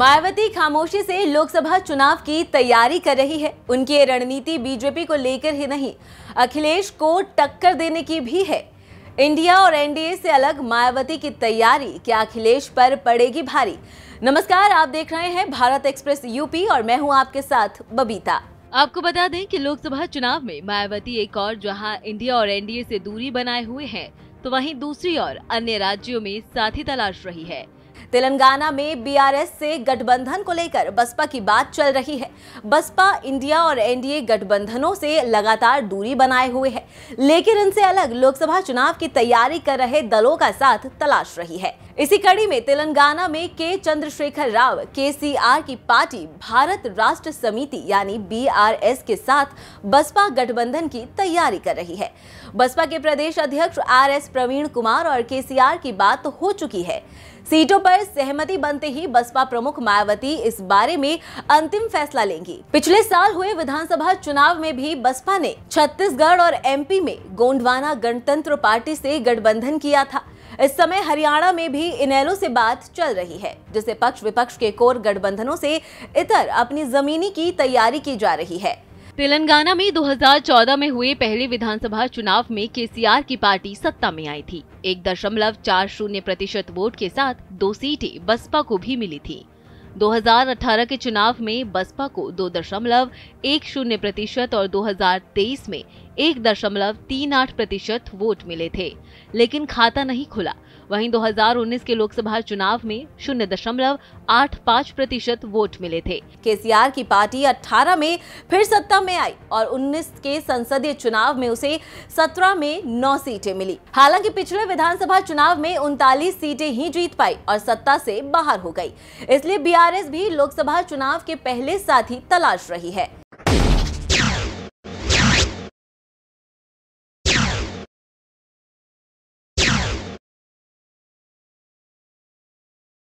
मायावती खामोशी से लोकसभा चुनाव की तैयारी कर रही है उनकी ये रणनीति बीजेपी को लेकर ही नहीं अखिलेश को टक्कर देने की भी है इंडिया और एनडीए से अलग मायावती की तैयारी क्या अखिलेश पर पड़ेगी भारी नमस्कार आप देख रहे हैं भारत एक्सप्रेस यूपी और मैं हूं आपके साथ बबीता आपको बता दें कि लोकसभा चुनाव में मायावती एक और जहां इंडिया और एनडीए से दूरी बनाए हुए हैं तो वहीं दूसरी ओर अन्य राज्यों में साथी तलाश रही है तेलंगाना में बीआरएस से गठबंधन को लेकर बसपा की बात चल रही है बसपा इंडिया और एनडीए गठबंधनों से लगातार दूरी बनाए हुए है लेकिन इनसे अलग लोकसभा चुनाव की तैयारी कर रहे दलों का साथ तलाश रही है इसी कड़ी में तेलंगाना में के चंद्रशेखर राव आर की पार्टी भारत राष्ट्र समिति यानी बीआरएस के साथ बसपा गठबंधन की तैयारी कर रही है बसपा के प्रदेश अध्यक्ष आर एस प्रवीण कुमार और आर की बात हो चुकी है सीटों पर सहमति बनते ही बसपा प्रमुख मायावती इस बारे में अंतिम फैसला लेंगी पिछले साल हुए विधानसभा चुनाव में भी बसपा ने छत्तीसगढ़ और एमपी में गोंडवाना गणतंत्र पार्टी से गठबंधन किया था इस समय हरियाणा में भी ही इनेलो से बात चल रही है जिसे पक्ष विपक्ष के कोर गठबंधनों से इतर अपनी जमीनी की तैयारी की जा रही है तेलंगाना में 2014 में हुए पहले विधानसभा चुनाव में केसीआर की पार्टी सत्ता में आई थी एक दशमलव चार शून्य प्रतिशत वोट के साथ दो सीटें बसपा को भी मिली थी 2018 के चुनाव में बसपा को दो दशमलव एक शून्य प्रतिशत और 2023 में एक दशमलव तीन आठ प्रतिशत वोट मिले थे लेकिन खाता नहीं खुला वहीं 2019 के लोकसभा चुनाव में शून्य दशमलव आठ पाँच प्रतिशत वोट मिले थे केसीआर की पार्टी 18 में फिर सत्ता में आई और 19 के संसदीय चुनाव में उसे 17 में 9 सीटें मिली हालांकि पिछले विधानसभा चुनाव में उनतालीस सीटें ही जीत पाई और सत्ता से बाहर हो गई इसलिए बीआरएस भी लोकसभा चुनाव के पहले साथ ही तलाश रही है